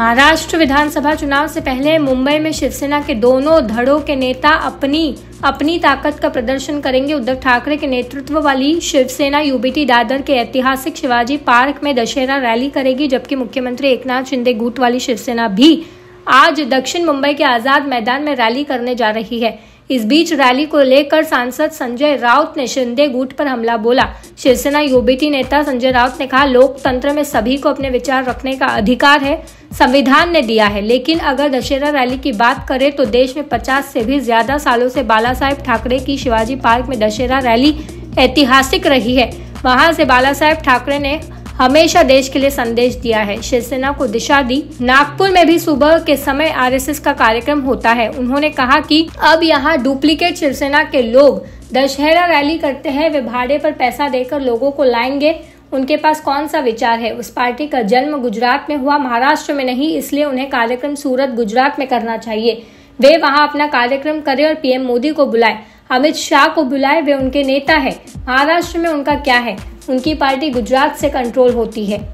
महाराष्ट्र विधानसभा चुनाव से पहले मुंबई में शिवसेना के दोनों धड़ों के नेता अपनी अपनी ताकत का प्रदर्शन करेंगे उद्धव ठाकरे के नेतृत्व वाली शिवसेना यूबीटी दादर के ऐतिहासिक शिवाजी पार्क में दशहरा रैली करेगी जबकि मुख्यमंत्री एकनाथ शिंदे गुट वाली शिवसेना भी आज दक्षिण मुंबई के आजाद मैदान में रैली करने जा रही है इस बीच रैली को लेकर सांसद संजय राउत ने शिंदे गुट पर हमला बोला शिवसेना यूबीटी नेता संजय राउत ने कहा लोकतंत्र में सभी को अपने विचार रखने का अधिकार है संविधान ने दिया है लेकिन अगर दशहरा रैली की बात करें तो देश में 50 से भी ज्यादा सालों से बाला साहेब ठाकरे की शिवाजी पार्क में दशहरा रैली ऐतिहासिक रही है वहां से बाला साहेब ठाकरे ने हमेशा देश के लिए संदेश दिया है शिवसेना को दिशा दी नागपुर में भी सुबह के समय आरएसएस का कार्यक्रम होता है उन्होंने कहा कि अब यहाँ डुप्लीकेट शिवसेना के लोग दशहरा रैली करते हैं वे भाड़े पर पैसा देकर लोगों को लाएंगे उनके पास कौन सा विचार है उस पार्टी का जन्म गुजरात में हुआ महाराष्ट्र में नहीं इसलिए उन्हें कार्यक्रम सूरत गुजरात में करना चाहिए वे वहां अपना कार्यक्रम करें और पीएम मोदी को बुलाएं अमित शाह को बुलाएं वे उनके नेता हैं महाराष्ट्र में उनका क्या है उनकी पार्टी गुजरात से कंट्रोल होती है